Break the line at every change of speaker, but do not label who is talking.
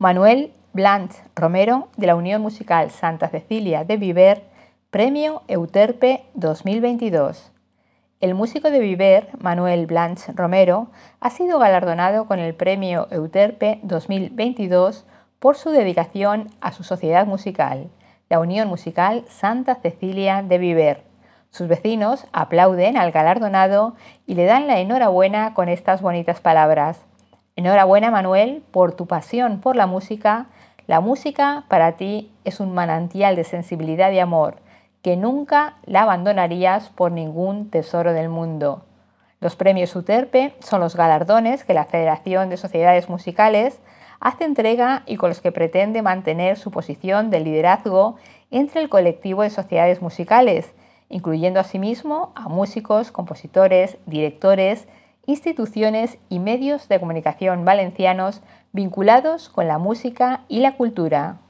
Manuel Blanch Romero, de la Unión Musical Santa Cecilia de Viver, Premio Euterpe 2022. El músico de Viver, Manuel Blanch Romero, ha sido galardonado con el Premio Euterpe 2022 por su dedicación a su sociedad musical, la Unión Musical Santa Cecilia de Viver. Sus vecinos aplauden al galardonado y le dan la enhorabuena con estas bonitas palabras. Enhorabuena Manuel por tu pasión por la música. La música para ti es un manantial de sensibilidad y amor que nunca la abandonarías por ningún tesoro del mundo. Los premios UTERPE son los galardones que la Federación de Sociedades Musicales hace entrega y con los que pretende mantener su posición de liderazgo entre el colectivo de sociedades musicales, incluyendo asimismo a músicos, compositores, directores, instituciones y medios de comunicación valencianos vinculados con la música y la cultura.